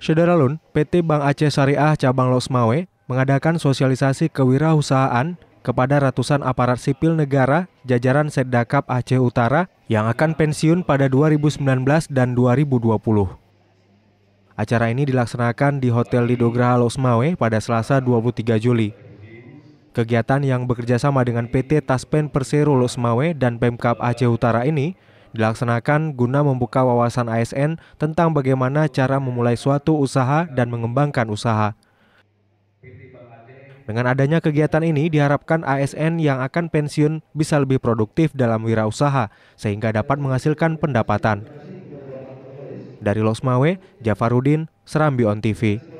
Saudara Lun, PT Bank Aceh Syariah Cabang Losmawe mengadakan sosialisasi kewirausahaan kepada ratusan aparat sipil negara jajaran Sedakap Aceh Utara yang akan pensiun pada 2019 dan 2020. Acara ini dilaksanakan di Hotel Lidograha Losmawe pada Selasa 23 Juli. Kegiatan yang bekerjasama dengan PT Taspen Persero Losmawe dan Pemkap Aceh Utara ini dilaksanakan guna membuka wawasan ASN tentang bagaimana cara memulai suatu usaha dan mengembangkan usaha. Dengan adanya kegiatan ini diharapkan ASN yang akan pensiun bisa lebih produktif dalam wirausaha sehingga dapat menghasilkan pendapatan. Dari Losmawe, Jafarudin, Serambi On TV.